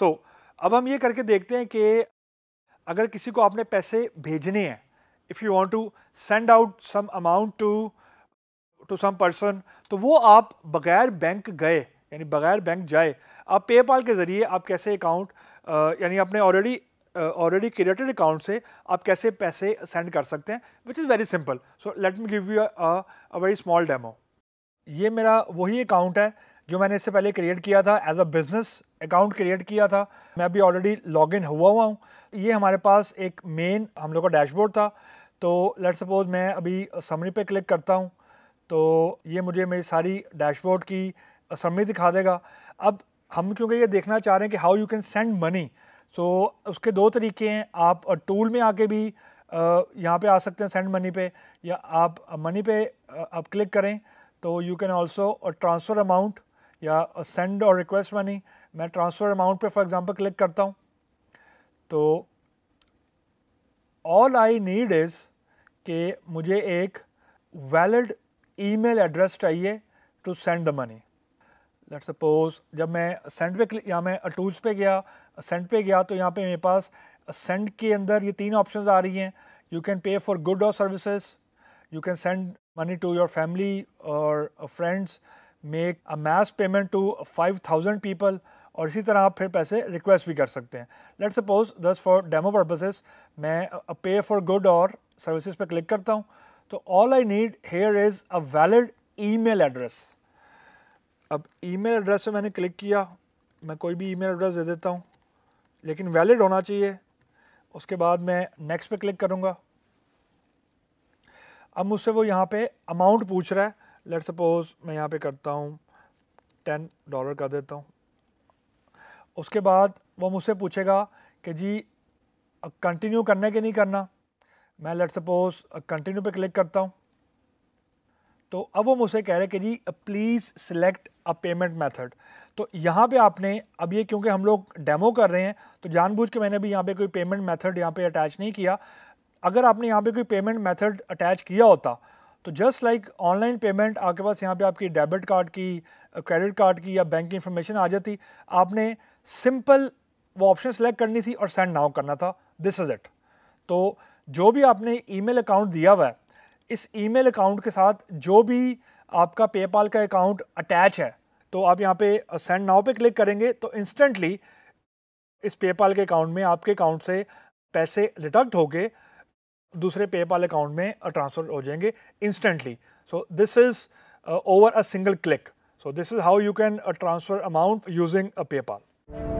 सो so, अब हम ये करके देखते हैं कि अगर किसी को आपने पैसे भेजने हैं if you want to send out some amount to to some person तो वो आप बगैर बैंक गए यानी बगैर बैंक जाए आप पेपाल के ज़रिए आप कैसे अकाउंट यानी अपने ऑलरेडी ऑलरेडी क्रिएटेड अकाउंट से आप कैसे पैसे सेंड कर सकते हैं which is very simple so let me give you a very small demo ये मेरा वही अकाउंट है जो मैंने इससे पहले क्रिएट किया था as a business account create किया था मैं अभी ऑलरेडी लॉग इन हुआ हुआ हूँ ये हमारे पास एक मेन हम लोग का डैशबोर्ड था तो लेट सपोज मैं अभी समरी पे क्लिक करता हूँ तो ये मुझे मेरी सारी डैशबोर्ड की समरी दिखा देगा अब हम क्योंकि ये देखना चाह रहे हैं कि how you can send money so उसके दो तरीके हैं आप टूल में आके भी यहाँ पे आ सकते हैं सेंड मनी पे या आप मनी पे आप क्लिक करें तो you can also transfer amount या सेंड और रिक्वेस्ट मनी मैं ट्रांसफ़र अमाउंट पे फॉर एग्जांपल क्लिक करता हूँ तो ऑल आई नीड इज़ कि मुझे एक वैलिड ईमेल एड्रेस चाहिए to send the money let suppose जब मैं सेंड पे क्लिक या मैं टूल्स पे गया सेंड पे गया तो यहाँ पे मेरे पास सेंड के अंदर ये तीन ऑप्शंस आ रही हैं you can pay for good और services you can send money to your family और friends make a mass payment to five thousand people और इसी तरह आप फिर पैसे रिक्वेस्ट भी कर सकते हैं let suppose this for demo purposes मैं पे फॉर गुड और सर्विसेज पर क्लिक करता हूँ तो all I need here is a valid email address अब ईमेल एड्रेस पे मैंने क्लिक किया मैं कोई भी ईमेल एड्रेस दे देता हूँ लेकिन वैलिड होना चाहिए उसके बाद मैं नेक्स्ट पे क्लिक करूँगा अब मुझसे वो यहाँ पे अमाउंट पूछ रहा है लेट सपोज़ मैं यहाँ पे करता हूँ टेन डॉलर कर देता हूँ उसके बाद वो मुझसे पूछेगा कि जी कंटिन्यू है के नहीं करना मैं लेट सपोज़ कंटिन्यू पे क्लिक करता हूँ तो अब वो मुझसे कह रहे हैं कि जी please select a payment method तो यहाँ पे आपने अब ये क्योंकि हम लोग डेमो कर रहे हैं तो जानबूझ के मैंने भी यहाँ पे कोई पेमेंट मेथड यहाँ पे अटैच नहीं किया अगर आपने यहाँ पे कोई पेमेंट मेथड अटैच किया होता तो जस्ट लाइक ऑनलाइन पेमेंट आपके पास यहाँ पे आपकी डेबिट कार्ड की क्रेडिट कार्ड की या बैंक की इन्फॉर्मेशन आ जाती आपने सिंपल वो ऑप्शन सेलेक्ट करनी थी और सेंड नाउ करना था दिस इज़ इट तो जो भी आपने ईमेल अकाउंट दिया हुआ है इस ईमेल अकाउंट के साथ जो भी आपका पेपाल का अकाउंट अटैच है तो आप यहाँ पे सेंड नाउ पे क्लिक करेंगे तो इंस्टेंटली इस पेपाल के अकाउंट में आपके अकाउंट से पैसे डिडक्ट होके दूसरे पेपाल अकाउंट में ट्रांसफर uh, हो जाएंगे instantly so this is over a single click so this is how you can transfer amount using a PayPal Thank